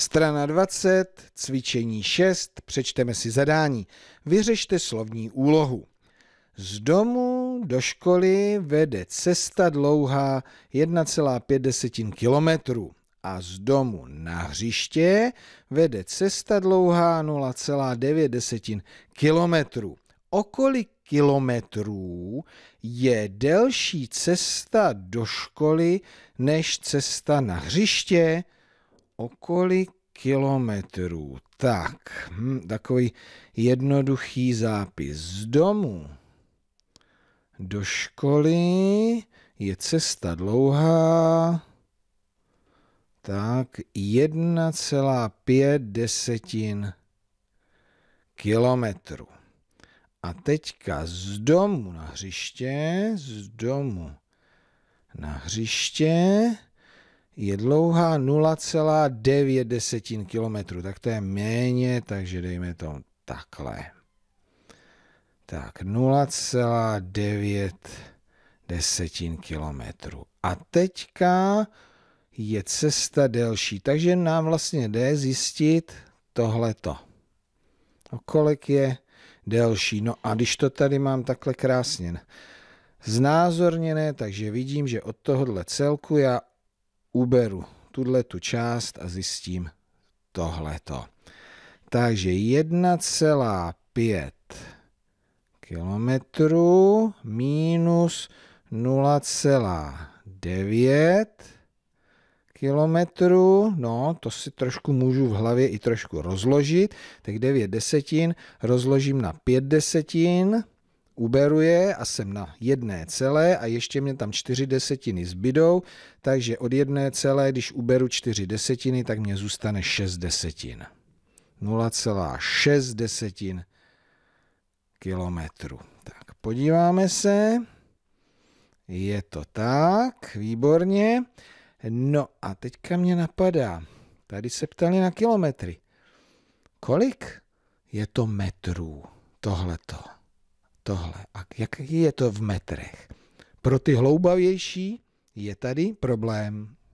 Strana 20, cvičení 6, přečteme si zadání. Vyřešte slovní úlohu. Z domu do školy vede cesta dlouhá 1,5 kilometru a z domu na hřiště vede cesta dlouhá 0,9 kilometru. O kolik kilometrů je delší cesta do školy než cesta na hřiště? okolí kilometrů? Tak, hm, takový jednoduchý zápis. Z domu do školy je cesta dlouhá, tak 1,5 desetin kilometru. A teďka z domu na hřiště, z domu na hřiště je dlouhá 0,9 desetin kilometru, tak to je méně, takže dejme to takhle. Tak 0,9 desetin kilometru. A teďka je cesta delší, takže nám vlastně jde zjistit tohleto. O kolik je delší. No a když to tady mám takhle krásně znázorněné, takže vidím, že od tohohle celku já uberu tuhle tu část a zjistím tohleto. Takže 1,5 kilometrů minus 0,9 kilometrů, no to si trošku můžu v hlavě i trošku rozložit, tak 9 desetin rozložím na 5 desetin, uberuje a jsem na jedné celé a ještě mě tam čtyři desetiny zbydou, takže od jedné celé, když uberu čtyři desetiny, tak mě zůstane šest desetin. 0,6 desetin kilometru. Tak podíváme se. Je to tak, výborně. No a teďka mě napadá, tady se ptali na kilometry. Kolik je to metrů tohleto? tohle. A jaký je to v metrech? Pro ty hloubavější je tady problém.